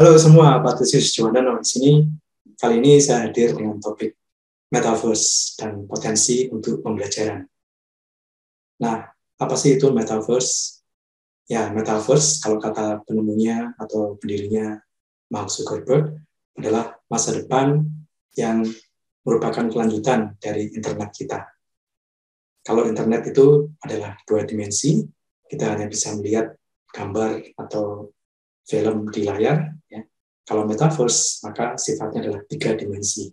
Halo semua, Patrisius Jumandano di sini. Kali ini saya hadir dengan topik Metaverse dan potensi untuk pembelajaran. Nah, apa sih itu Metaverse? Ya, Metaverse kalau kata penemunya atau pendirinya Mark Zuckerberg adalah masa depan yang merupakan kelanjutan dari internet kita. Kalau internet itu adalah dua dimensi, kita hanya bisa melihat gambar atau film di layar. Ya. Kalau metaverse, maka sifatnya adalah tiga dimensi.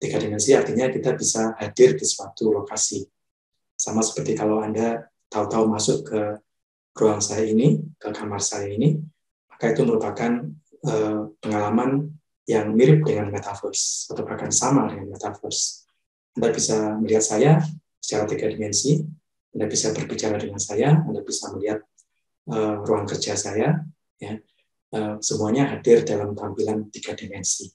Tiga dimensi artinya kita bisa hadir di suatu lokasi. Sama seperti kalau Anda tahu-tahu masuk ke ruang saya ini, ke kamar saya ini, maka itu merupakan eh, pengalaman yang mirip dengan metaverse atau bahkan sama dengan metaverse. Anda bisa melihat saya secara tiga dimensi, Anda bisa berbicara dengan saya, Anda bisa melihat uh, ruang kerja saya, ya eh, semuanya hadir dalam tampilan tiga dimensi.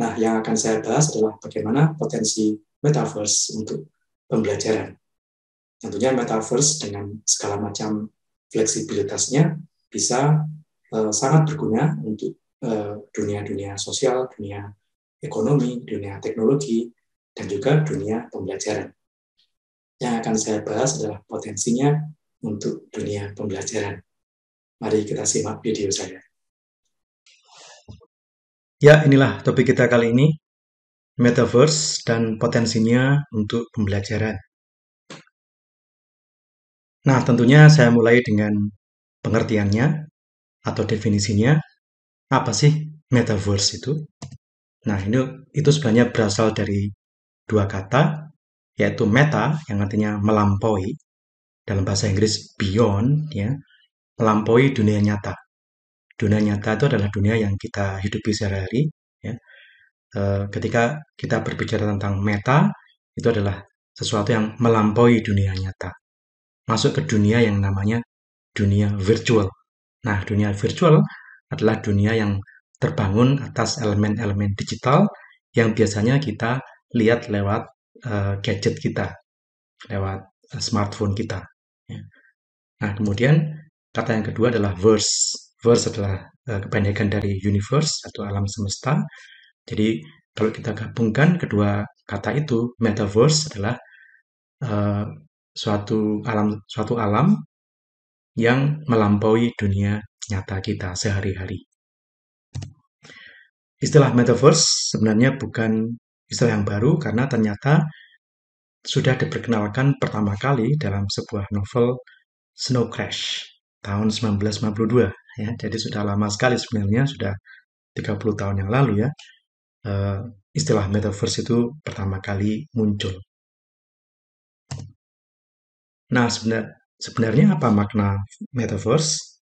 Nah, yang akan saya bahas adalah bagaimana potensi metaverse untuk pembelajaran. Tentunya metaverse dengan segala macam fleksibilitasnya bisa eh, sangat berguna untuk eh, dunia-dunia sosial, dunia ekonomi, dunia teknologi, dan juga dunia pembelajaran. Yang akan saya bahas adalah potensinya untuk dunia pembelajaran. Mari kita simak video saya. Ya, inilah topik kita kali ini, Metaverse dan potensinya untuk pembelajaran. Nah, tentunya saya mulai dengan pengertiannya atau definisinya. Apa sih Metaverse itu? Nah, ini itu sebenarnya berasal dari dua kata, yaitu meta yang artinya melampaui dalam bahasa Inggris beyond ya melampaui dunia nyata. Dunia nyata itu adalah dunia yang kita hidupi sehari-hari. Ya. E, ketika kita berbicara tentang meta, itu adalah sesuatu yang melampaui dunia nyata. Masuk ke dunia yang namanya dunia virtual. Nah, dunia virtual adalah dunia yang terbangun atas elemen-elemen digital yang biasanya kita lihat lewat e, gadget kita, lewat eh, smartphone kita. Ya. Nah, kemudian Kata yang kedua adalah verse. Verse adalah eh, kependekan dari universe atau alam semesta. Jadi kalau kita gabungkan kedua kata itu, metaverse adalah uh, suatu alam suatu alam yang melampaui dunia nyata kita sehari-hari. Istilah metaverse sebenarnya bukan istilah yang baru karena ternyata sudah diperkenalkan pertama kali dalam sebuah novel Snow Crash tahun 1952 ya. Jadi sudah lama sekali sebenarnya sudah 30 tahun yang lalu ya. Uh, istilah metaverse itu pertama kali muncul. Nah, sebenar, sebenarnya apa makna metaverse?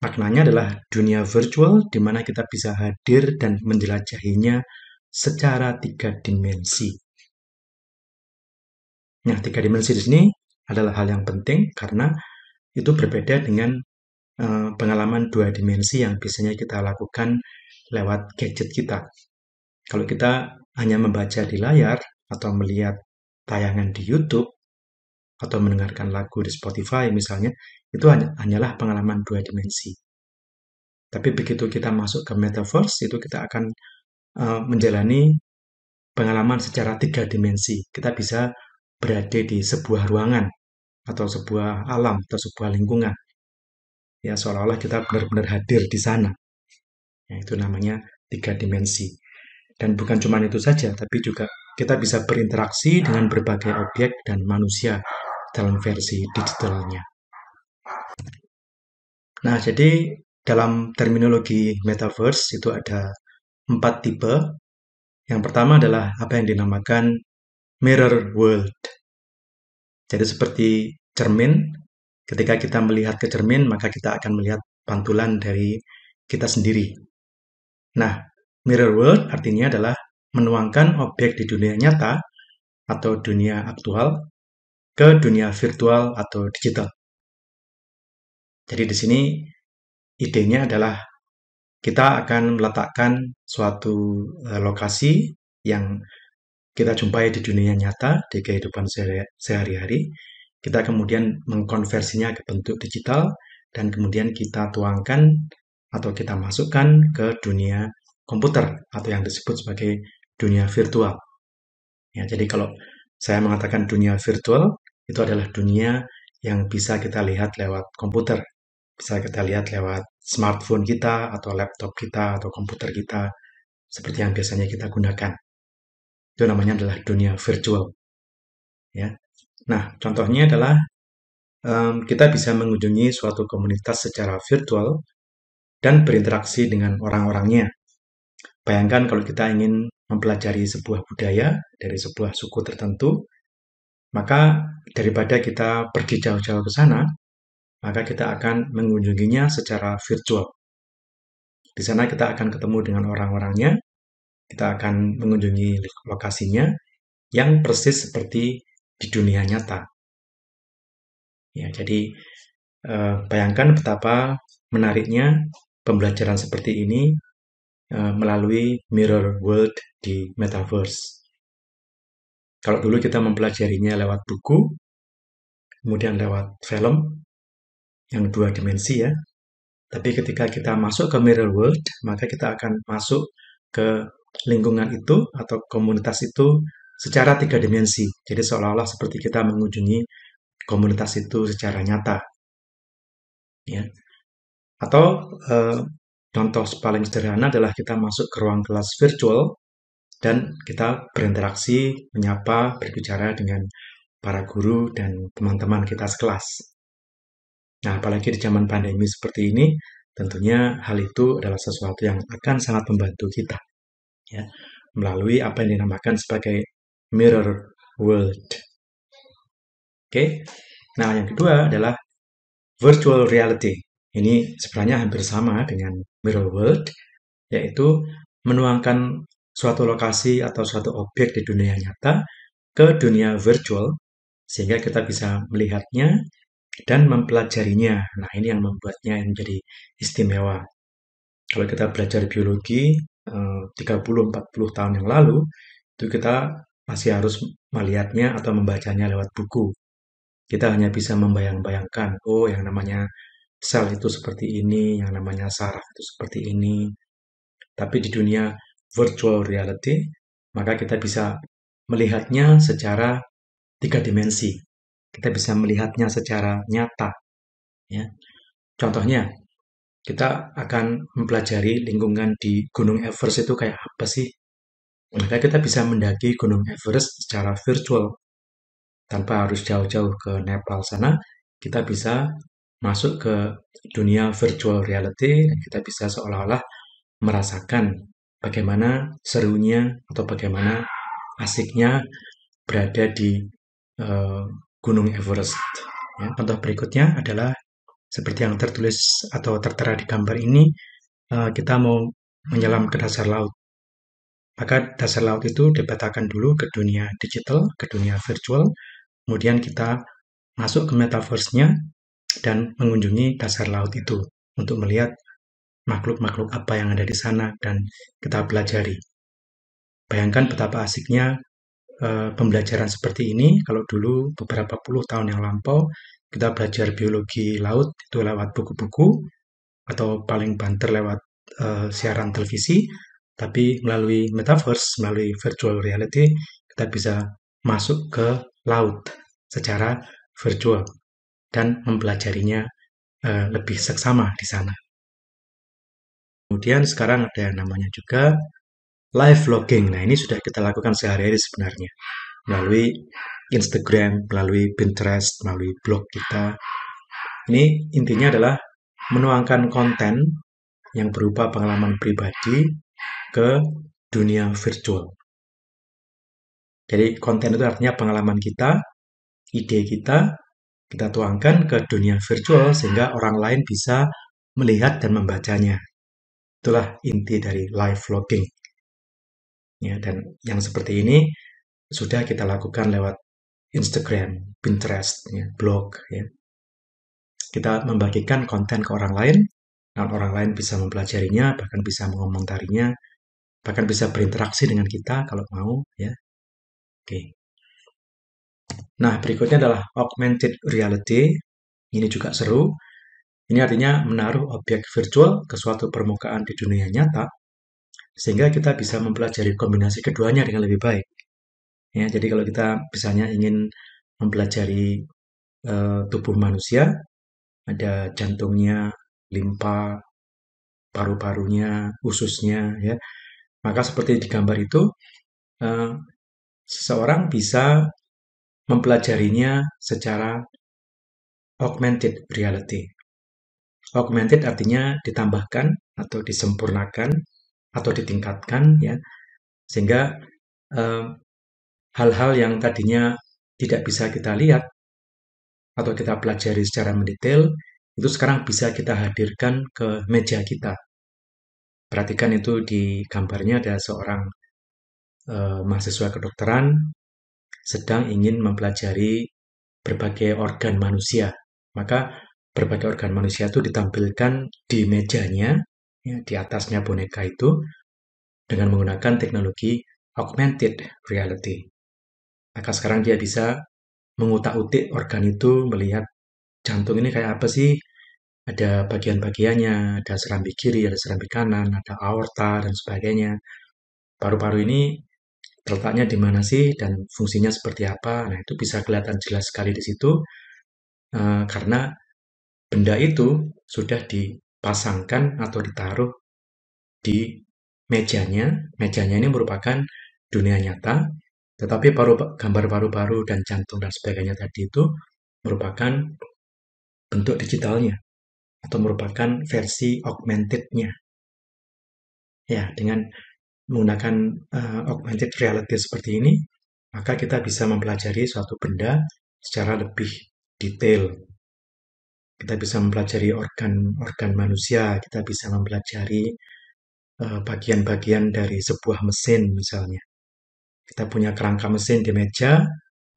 Maknanya adalah dunia virtual di mana kita bisa hadir dan menjelajahinya secara tiga dimensi. Nah, tiga dimensi di sini adalah hal yang penting karena itu berbeda dengan uh, pengalaman dua dimensi yang biasanya kita lakukan lewat gadget kita. Kalau kita hanya membaca di layar atau melihat tayangan di YouTube atau mendengarkan lagu di Spotify misalnya, itu hanya, hanyalah pengalaman dua dimensi. Tapi begitu kita masuk ke metaverse, itu kita akan uh, menjalani pengalaman secara tiga dimensi. Kita bisa berada di sebuah ruangan atau sebuah alam atau sebuah lingkungan. Ya, seolah-olah kita benar-benar hadir di sana. Ya, itu namanya tiga dimensi. Dan bukan cuma itu saja, tapi juga kita bisa berinteraksi dengan berbagai objek dan manusia dalam versi digitalnya. Nah, jadi dalam terminologi metaverse itu ada empat tipe. Yang pertama adalah apa yang dinamakan mirror world jadi seperti cermin, ketika kita melihat ke cermin, maka kita akan melihat pantulan dari kita sendiri. Nah, mirror world artinya adalah menuangkan objek di dunia nyata atau dunia aktual ke dunia virtual atau digital. Jadi di sini idenya adalah kita akan meletakkan suatu eh, lokasi yang kita jumpai di dunia nyata, di kehidupan sehari-hari, kita kemudian mengkonversinya ke bentuk digital, dan kemudian kita tuangkan atau kita masukkan ke dunia komputer atau yang disebut sebagai dunia virtual. Ya, jadi kalau saya mengatakan dunia virtual, itu adalah dunia yang bisa kita lihat lewat komputer, bisa kita lihat lewat smartphone kita atau laptop kita atau komputer kita seperti yang biasanya kita gunakan. Itu namanya adalah dunia virtual. Ya. Nah, contohnya adalah um, kita bisa mengunjungi suatu komunitas secara virtual dan berinteraksi dengan orang-orangnya. Bayangkan kalau kita ingin mempelajari sebuah budaya dari sebuah suku tertentu, maka daripada kita pergi jauh-jauh ke sana, maka kita akan mengunjunginya secara virtual. Di sana kita akan ketemu dengan orang-orangnya, kita akan mengunjungi lokasinya yang persis seperti di dunia nyata. Ya, jadi eh, bayangkan betapa menariknya pembelajaran seperti ini eh, melalui mirror world di metaverse. Kalau dulu kita mempelajarinya lewat buku, kemudian lewat film yang dua dimensi ya. Tapi ketika kita masuk ke mirror world, maka kita akan masuk ke lingkungan itu atau komunitas itu secara tiga dimensi. Jadi seolah-olah seperti kita mengunjungi komunitas itu secara nyata. Ya. Atau eh, contoh paling sederhana adalah kita masuk ke ruang kelas virtual dan kita berinteraksi, menyapa, berbicara dengan para guru dan teman-teman kita sekelas. Nah, apalagi di zaman pandemi seperti ini, tentunya hal itu adalah sesuatu yang akan sangat membantu kita ya, melalui apa yang dinamakan sebagai mirror world. Oke. Okay? Nah, yang kedua adalah virtual reality. Ini sebenarnya hampir sama dengan mirror world, yaitu menuangkan suatu lokasi atau suatu objek di dunia nyata ke dunia virtual sehingga kita bisa melihatnya dan mempelajarinya. Nah, ini yang membuatnya menjadi istimewa. Kalau kita belajar biologi, 30-40 eh, tahun yang lalu, itu kita masih harus melihatnya atau membacanya lewat buku. Kita hanya bisa membayang-bayangkan, oh yang namanya sel itu seperti ini, yang namanya saraf itu seperti ini. Tapi di dunia virtual reality, maka kita bisa melihatnya secara tiga dimensi. Kita bisa melihatnya secara nyata. Ya. Contohnya, kita akan mempelajari lingkungan di Gunung Everest itu kayak apa sih. Maka kita bisa mendaki Gunung Everest secara virtual. Tanpa harus jauh-jauh ke Nepal sana, kita bisa masuk ke dunia virtual reality, dan kita bisa seolah-olah merasakan bagaimana serunya atau bagaimana asiknya berada di uh, Gunung Everest. Ya, contoh berikutnya adalah seperti yang tertulis atau tertera di gambar ini, eh, kita mau menyelam ke dasar laut. Maka dasar laut itu dipetakan dulu ke dunia digital, ke dunia virtual, kemudian kita masuk ke metaverse-nya dan mengunjungi dasar laut itu untuk melihat makhluk-makhluk apa yang ada di sana dan kita pelajari. Bayangkan betapa asiknya eh, pembelajaran seperti ini kalau dulu beberapa puluh tahun yang lampau kita belajar biologi laut itu lewat buku-buku atau paling banter lewat uh, siaran televisi tapi melalui metaverse melalui virtual reality kita bisa masuk ke laut secara virtual dan mempelajarinya uh, lebih seksama di sana. Kemudian sekarang ada yang namanya juga live vlogging Nah, ini sudah kita lakukan sehari-hari sebenarnya melalui Instagram, melalui Pinterest, melalui blog kita. Ini intinya adalah menuangkan konten yang berupa pengalaman pribadi ke dunia virtual. Jadi konten itu artinya pengalaman kita, ide kita, kita tuangkan ke dunia virtual sehingga orang lain bisa melihat dan membacanya. Itulah inti dari live vlogging. Ya, dan yang seperti ini sudah kita lakukan lewat Instagram, Pinterest, ya, blog. Ya. Kita membagikan konten ke orang lain, dan nah, orang lain bisa mempelajarinya, bahkan bisa mengomentarinya, bahkan bisa berinteraksi dengan kita kalau mau. Ya. Oke. Nah, berikutnya adalah augmented reality. Ini juga seru. Ini artinya menaruh objek virtual ke suatu permukaan di dunia nyata, sehingga kita bisa mempelajari kombinasi keduanya dengan lebih baik. Ya, jadi kalau kita misalnya ingin mempelajari e, tubuh manusia, ada jantungnya, limpa, paru-parunya, ususnya, ya. Maka seperti di gambar itu, e, seseorang bisa mempelajarinya secara augmented reality. Augmented artinya ditambahkan atau disempurnakan atau ditingkatkan, ya, sehingga e, hal-hal yang tadinya tidak bisa kita lihat atau kita pelajari secara mendetail, itu sekarang bisa kita hadirkan ke meja kita. Perhatikan itu di gambarnya ada seorang e, mahasiswa kedokteran sedang ingin mempelajari berbagai organ manusia. Maka berbagai organ manusia itu ditampilkan di mejanya, ya, di atasnya boneka itu, dengan menggunakan teknologi augmented reality maka sekarang dia bisa mengutak-utik organ itu melihat jantung ini kayak apa sih ada bagian-bagiannya ada serambi kiri ada serambi kanan ada aorta dan sebagainya paru-paru ini terletaknya di mana sih dan fungsinya seperti apa nah itu bisa kelihatan jelas sekali di situ uh, karena benda itu sudah dipasangkan atau ditaruh di mejanya mejanya ini merupakan dunia nyata tetapi paru, gambar paru-paru dan jantung dan sebagainya tadi itu merupakan bentuk digitalnya atau merupakan versi augmentednya. Ya, dengan menggunakan uh, augmented reality seperti ini, maka kita bisa mempelajari suatu benda secara lebih detail. Kita bisa mempelajari organ-organ manusia, kita bisa mempelajari eh, bagian-bagian uh, dari sebuah mesin misalnya. Kita punya kerangka mesin di meja,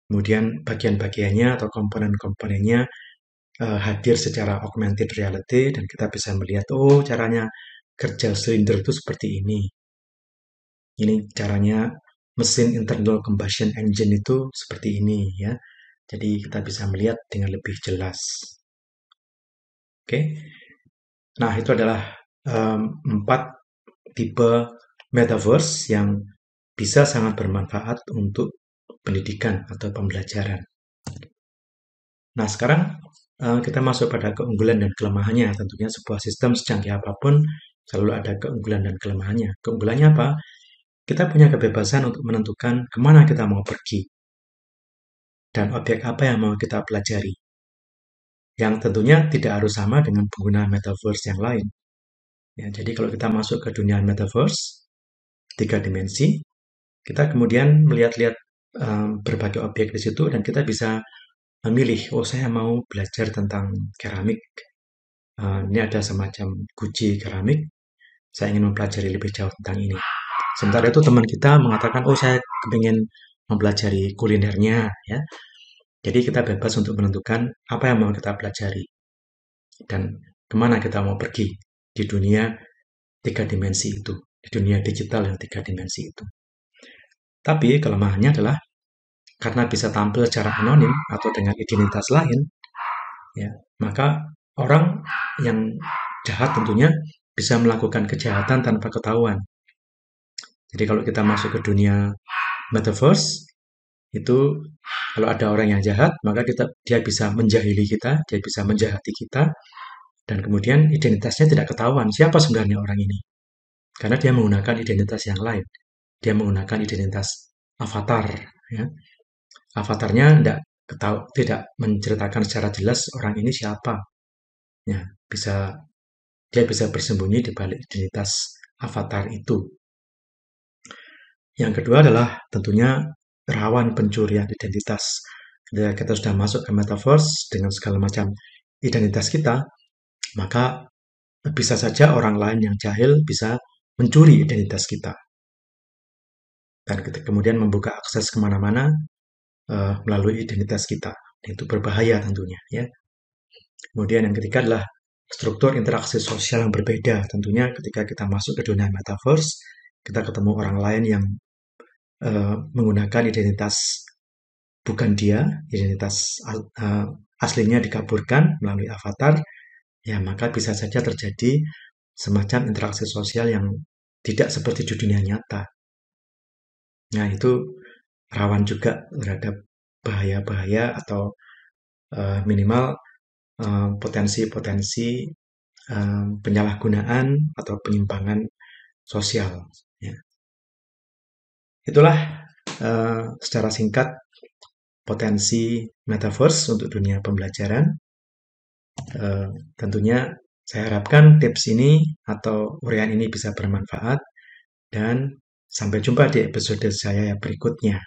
kemudian bagian-bagiannya atau komponen-komponennya uh, hadir secara augmented reality dan kita bisa melihat oh caranya kerja silinder itu seperti ini. Ini caranya mesin internal combustion engine itu seperti ini ya. Jadi kita bisa melihat dengan lebih jelas. Oke. Okay. Nah, itu adalah um, empat tipe metaverse yang bisa sangat bermanfaat untuk pendidikan atau pembelajaran. Nah, sekarang eh, kita masuk pada keunggulan dan kelemahannya. Tentunya sebuah sistem secanggih apapun selalu ada keunggulan dan kelemahannya. Keunggulannya apa? Kita punya kebebasan untuk menentukan kemana kita mau pergi dan objek apa yang mau kita pelajari. Yang tentunya tidak harus sama dengan pengguna metaverse yang lain. Ya, jadi kalau kita masuk ke dunia metaverse, tiga dimensi, kita kemudian melihat-lihat um, berbagai objek di situ dan kita bisa memilih, oh saya mau belajar tentang keramik. Uh, ini ada semacam guci keramik. Saya ingin mempelajari lebih jauh tentang ini. Sementara itu teman kita mengatakan, oh saya ingin mempelajari kulinernya, ya. Jadi kita bebas untuk menentukan apa yang mau kita pelajari dan kemana kita mau pergi di dunia tiga dimensi itu, di dunia digital yang tiga dimensi itu. Tapi kelemahannya adalah karena bisa tampil secara anonim atau dengan identitas lain, ya, maka orang yang jahat tentunya bisa melakukan kejahatan tanpa ketahuan. Jadi kalau kita masuk ke dunia metaverse, itu kalau ada orang yang jahat, maka kita, dia bisa menjahili kita, dia bisa menjahati kita, dan kemudian identitasnya tidak ketahuan siapa sebenarnya orang ini. Karena dia menggunakan identitas yang lain dia menggunakan identitas avatar. Ya. Avatarnya tidak ketahu tidak menceritakan secara jelas orang ini siapa. Ya, bisa dia bisa bersembunyi di balik identitas avatar itu. Yang kedua adalah tentunya rawan pencurian identitas. Ketika kita sudah masuk ke metaverse dengan segala macam identitas kita, maka bisa saja orang lain yang jahil bisa mencuri identitas kita dan kita kemudian membuka akses kemana-mana uh, melalui identitas kita. Itu berbahaya tentunya. Ya. Kemudian yang ketiga adalah struktur interaksi sosial yang berbeda. Tentunya ketika kita masuk ke dunia metaverse, kita ketemu orang lain yang uh, menggunakan identitas bukan dia, identitas uh, aslinya dikaburkan melalui avatar, ya maka bisa saja terjadi semacam interaksi sosial yang tidak seperti di dunia nyata Nah, itu rawan juga terhadap bahaya-bahaya atau uh, minimal eh, potensi-potensi uh, penyalahgunaan atau penyimpangan sosial. Ya. Itulah uh, secara singkat potensi metaverse untuk dunia pembelajaran. Uh, tentunya saya harapkan tips ini atau urian ini bisa bermanfaat dan Sampai jumpa di episode saya berikutnya.